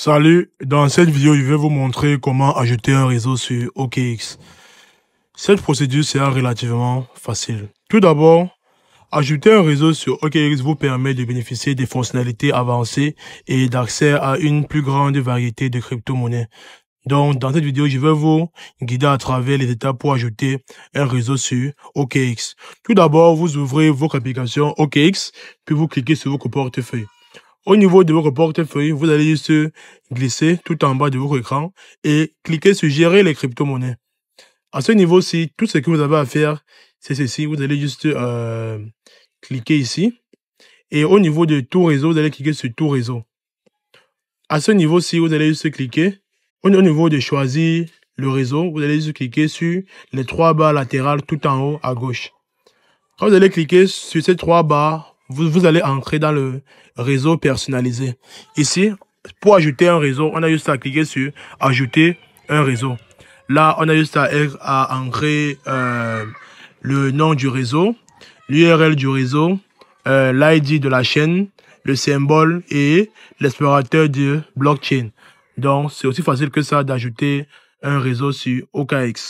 Salut, dans cette vidéo, je vais vous montrer comment ajouter un réseau sur OKX. Cette procédure sera relativement facile. Tout d'abord, ajouter un réseau sur OKX vous permet de bénéficier des fonctionnalités avancées et d'accès à une plus grande variété de crypto-monnaies. Donc, dans cette vidéo, je vais vous guider à travers les étapes pour ajouter un réseau sur OKX. Tout d'abord, vous ouvrez votre application OKX, puis vous cliquez sur votre portefeuille. Au niveau de votre portefeuille, vous allez juste glisser tout en bas de votre écran et cliquer sur Gérer les crypto-monnaies. À ce niveau-ci, tout ce que vous avez à faire, c'est ceci. Vous allez juste euh, cliquer ici. Et au niveau de tout réseau, vous allez cliquer sur tout réseau. À ce niveau-ci, vous allez juste cliquer. Au niveau de choisir le réseau, vous allez juste cliquer sur les trois barres latérales tout en haut à gauche. Quand vous allez cliquer sur ces trois barres, vous, vous allez entrer dans le réseau personnalisé. Ici, pour ajouter un réseau, on a juste à cliquer sur ajouter un réseau. Là, on a juste à, à entrer euh, le nom du réseau, l'URL du réseau, euh, l'ID de la chaîne, le symbole et l'explorateur de blockchain. Donc, c'est aussi facile que ça d'ajouter un réseau sur OKX.